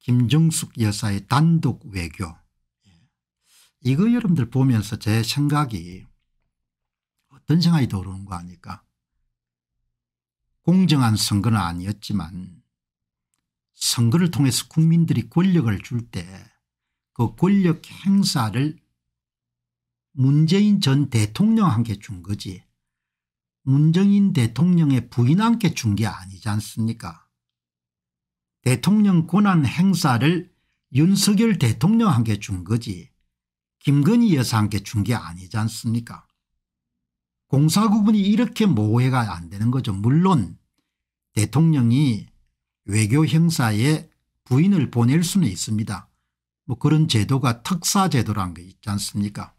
김정숙 여사의 단독 외교 예. 이거 여러분들 보면서 제 생각이 어떤 생각이 들어오는 거 아닐까 공정한 선거는 아니었지만 선거를 통해서 국민들이 권력을 줄 때 그 권력 행사를 문재인 전 대통령한테 준 거지 문정인 대통령의 부인한테 준 게 아니지 않습니까 대통령 권한 행사를 윤석열 대통령한테 준 거지 김건희 여사한테 준 게 아니지 않습니까 공사 구분이 이렇게 모호해가 안 되는 거죠. 물론 대통령이 외교 행사에 부인을 보낼 수는 있습니다. 뭐 그런 제도가 특사 제도란 게 있지 않습니까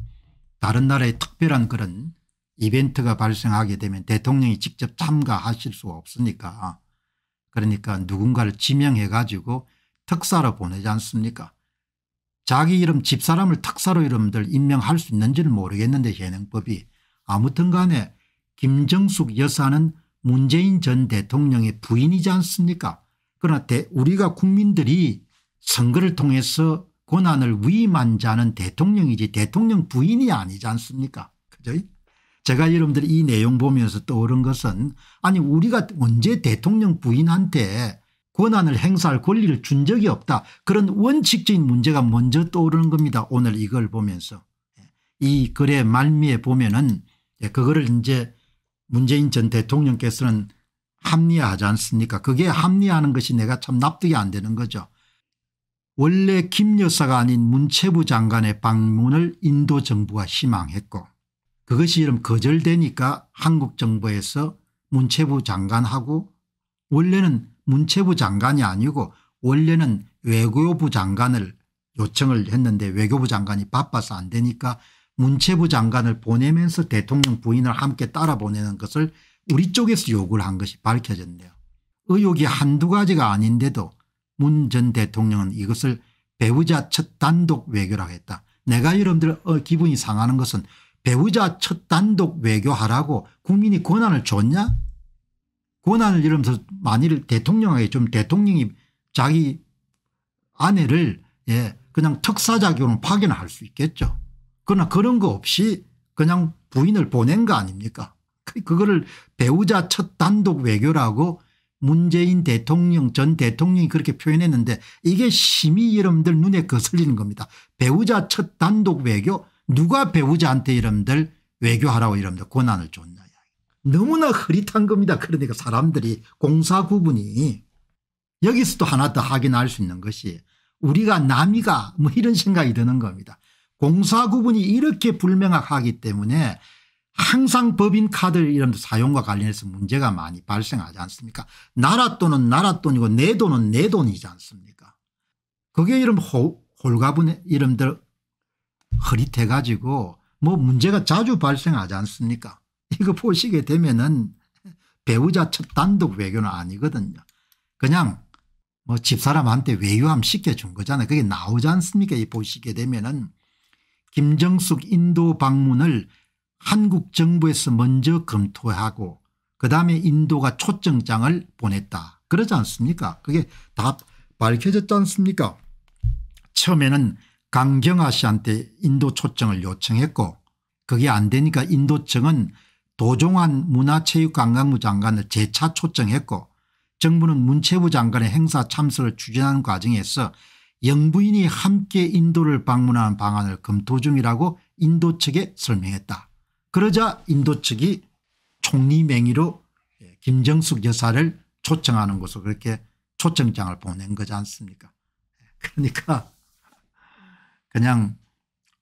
다른 나라의 특별한 그런 이벤트가 발생하게 되면 대통령이 직접 참가하실 수가 없으니까 그러니까 누군가를 지명해 가지고 특사로 보내지 않습니까 자기 이름 집사람을 특사로 이름들 임명할 수 있는지는 모르겠는데 현행법이 아무튼 간에 김정숙 여사는 문재인 전 대통령의 부인이지 않습니까 그러나 우리가 국민들이 선거를 통해서 권한을 위임한 자는 대통령이지 대통령 부인이 아니지 않습니까 그죠 제가 여러분들이 이 내용 보면서 떠오른 것은 아니 우리가 언제 대통령 부인한테 권한을 행사할 권리를 준 적이 없다. 그런 원칙적인 문제가 먼저 떠오르는 겁니다. 오늘 이걸 보면서. 예. 이 글의 말미에 보면은 예, 그거를 이제 문재인 전 대통령께서는 합리화하지 않습니까 그게 합리화하는 것이 내가 참 납득이 안 되는 거죠. 원래 김 여사가 아닌 문체부 장관의 방문을 인도 정부가 희망했고 그것이 이름 거절되니까 한국 정부에서 문체부 장관하고 원래는 문체부 장관이 아니고 원래는 외교부 장관을 요청을 했는데 외교부 장관이 바빠서 안 되니까 문체부 장관을 보내면서 대통령 부인을 함께 따라 보내는 것을 우리 쪽에서 요구를 한 것이 밝혀졌네요. 의혹이 한두 가지가 아닌데도 문 전 대통령은 이것을 배우자 첫 단독 외교라고 했다. 내가 여러분들 어, 기분이 상하는 것은 배우자 첫 단독 외교하라고 국민이 권한을 줬냐 권한을 잃으면서 만일 대통령에게 좀 대통령이 자기 아내를 예 그냥 특사작용으로 파견할 수 있겠죠. 그러나 그런 거 없이 그냥 부인을 보낸 거 아닙니까 그, 그거를 배우자 첫 단독 외교라고 문재인 대통령 전 대통령이 그렇게 표현했는데 이게 심히 여러분들 눈에 거슬리는 겁니다. 배우자 첫 단독 외교 누가 배우자한테 이름들 외교하라고 이러면 권한을 줬냐. 너무나 흐릿한 겁니다. 그러니까 사람들이 공사 구분이 여기서도 하나 더 확인할 수 있는 것이 우리가 남이가 뭐 이런 생각이 드는 겁니다. 공사 구분이 이렇게 불명확하기 때문에 항상 법인 카드 이런 사용과 관련해서 문제가 많이 발생하지 않습니까 나라 돈은 나라 돈이고 내 돈은 내 돈이지 않습니까 그게 이름 홀가분 이름들 흐릿해 가지고 뭐 문제가 자주 발생하지 않습니까 이거 보시게 되면은 배우자 첫 단독 외교는 아니거든요. 그냥 뭐 집사람한테 외유함 시켜준 거잖아요. 그게 나오지 않습니까 이 보시게 되면은 김정숙 인도 방문을 한국 정부에서 먼저 검토하고 그다음에 인도가 초청장을 보냈다. 그러지 않습니까 그게 다 밝혀졌지 않습니까 처음에는 강경아 씨한테 인도 초청을 요청했고 그게 안 되니까 인도청은 도종환 문화체육관광부 장관을 재차 초청했고 정부는 문체부 장관의 행사 참석을 추진하는 과정에서 영부인이 함께 인도를 방문하는 방안을 검토 중이라고 인도 측에 설명했다. 그러자 인도 측이 총리 명의로 예, 김정숙 여사를 초청하는 것으로 그렇게 초청장을 보낸 거지 않습니까 예, 그러니까 그냥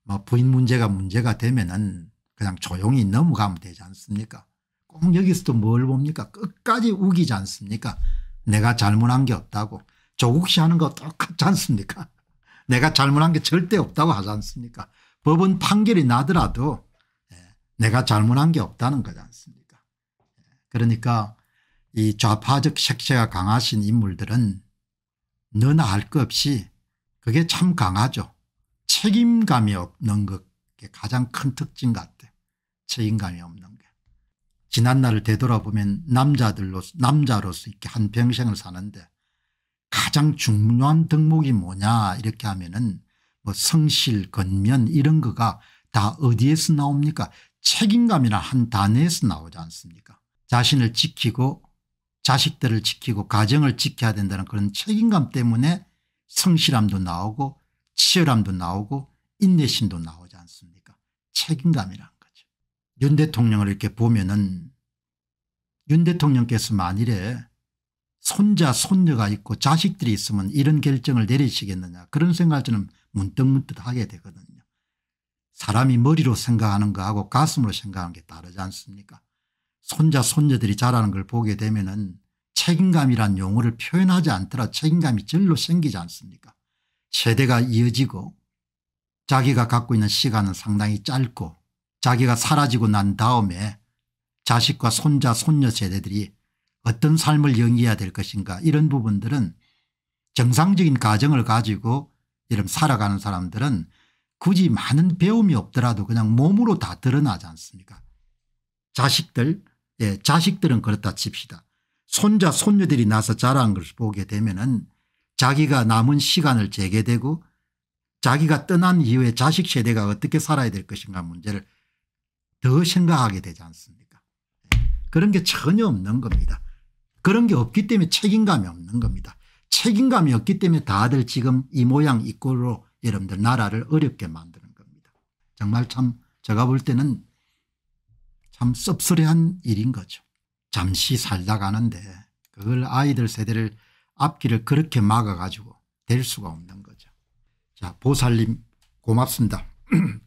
뭐 부인 문제가 문제가 되면은 그냥 조용히 넘어가면 되지 않습니까 꼭 여기서도 뭘 봅니까 끝까지 우기지 않습니까 내가 잘못한 게 없다고 조국씨 하는 거 똑같지 않습니까 내가 잘못한 게 절대 없다고 하지 않습니까 법원 판결이 나더라도 예, 내가 잘못한 게 없다는 거지 않습니까 예, 그러니까 이 좌파적 색채가 강하신 인물들은 너나 할 것 없이 그게 참 강하죠 책임감이 없는 게 가장 큰 특징 같아. 책임감이 없는 게. 지난 날을 되돌아보면 남자들로 남자로서 이렇게 한 평생을 사는데 가장 중요한 덕목이 뭐냐 이렇게 하면은 뭐 성실, 건면 이런 거가 다 어디에서 나옵니까? 책임감이란 한 단어에서 나오지 않습니까? 자신을 지키고 자식들을 지키고 가정을 지켜야 된다는 그런 책임감 때문에 성실함도 나오고 치열함도 나오고 인내심도 나오지 않습니까 책임감이란 거죠. 윤 대통령을 이렇게 보면은 윤 대통령께서 만일에 손자 손녀가 있고 자식들이 있으면 이런 결정을 내리시겠느냐 그런 생각을 저는 문득문득 하게 되거든요. 사람이 머리로 생각하는 거하고 가슴으로 생각하는 게 다르지 않습니까 손자 손녀들이 자라는 걸 보게 되면 은 책임감이란 용어를 표현하지 않더라 책임감이 절로 생기지 않습니까 세대가 이어지고 자기가 갖고 있는 시간은 상당히 짧고 자기가 사라지고 난 다음에 자식과 손자 손녀 세대들이 어떤 삶을 영위해야 될 것인가 이런 부분들은 정상적인 가정을 가지고 이런 살아가는 사람들은 굳이 많은 배움이 없더라도 그냥 몸으로 다 드러나지 않습니까 자식들 예, 자식들은 그렇다 칩시다. 손자 손녀들이 나서 자란 것을 보게 되면 은 자기가 남은 시간을 재개되고 자기가 떠난 이후에 자식 세대가 어떻게 살아야 될 것인가 문제를 더 생각하게 되지 않습니까 네. 그런 게 전혀 없는 겁니다. 그런 게 없기 때문에 책임감이 없는 겁니다. 책임감이 없기 때문에 다들 지금 이 모양 이 꼴로 여러분들 나라를 어렵게 만드는 겁니다. 정말 참 제가 볼 때는 참 씁쓸한 일인 거죠. 잠시 살다 가는데 그걸 아이들 세대를 앞길을 그렇게 막아가지고 될 수가 없는 거죠. 자 보살님 고맙습니다.